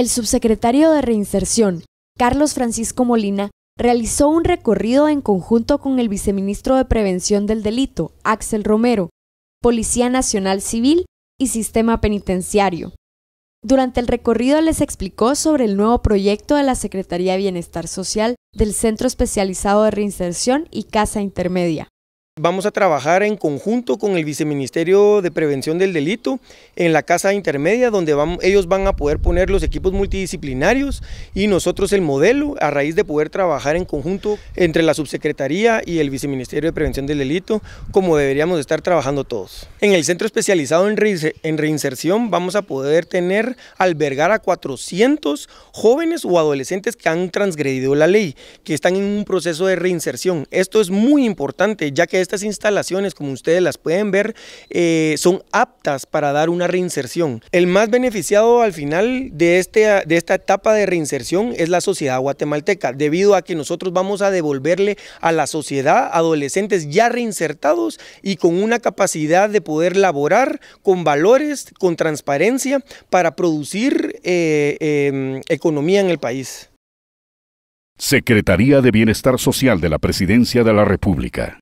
el subsecretario de Reinserción, Carlos Francisco Molina, realizó un recorrido en conjunto con el viceministro de Prevención del Delito, Axel Romero, Policía Nacional Civil y Sistema Penitenciario. Durante el recorrido les explicó sobre el nuevo proyecto de la Secretaría de Bienestar Social del Centro Especializado de Reinserción y Casa Intermedia. Vamos a trabajar en conjunto con el Viceministerio de Prevención del Delito en la Casa Intermedia, donde ellos van a poder poner los equipos multidisciplinarios y nosotros el modelo a raíz de poder trabajar en conjunto entre la Subsecretaría y el Viceministerio de Prevención del Delito, como deberíamos estar trabajando todos. En el Centro Especializado en, Reinserción vamos a poder tener, albergar a 400 jóvenes o adolescentes que han transgredido la ley, que están en un proceso de reinserción. Esto es muy importante, ya que es estas instalaciones, como ustedes las pueden ver, eh, son aptas para dar una reinserción. El más beneficiado al final de, este, de esta etapa de reinserción es la sociedad guatemalteca, debido a que nosotros vamos a devolverle a la sociedad adolescentes ya reinsertados y con una capacidad de poder laborar con valores, con transparencia, para producir eh, em, economía en el país. Secretaría de Bienestar Social de la Presidencia de la República.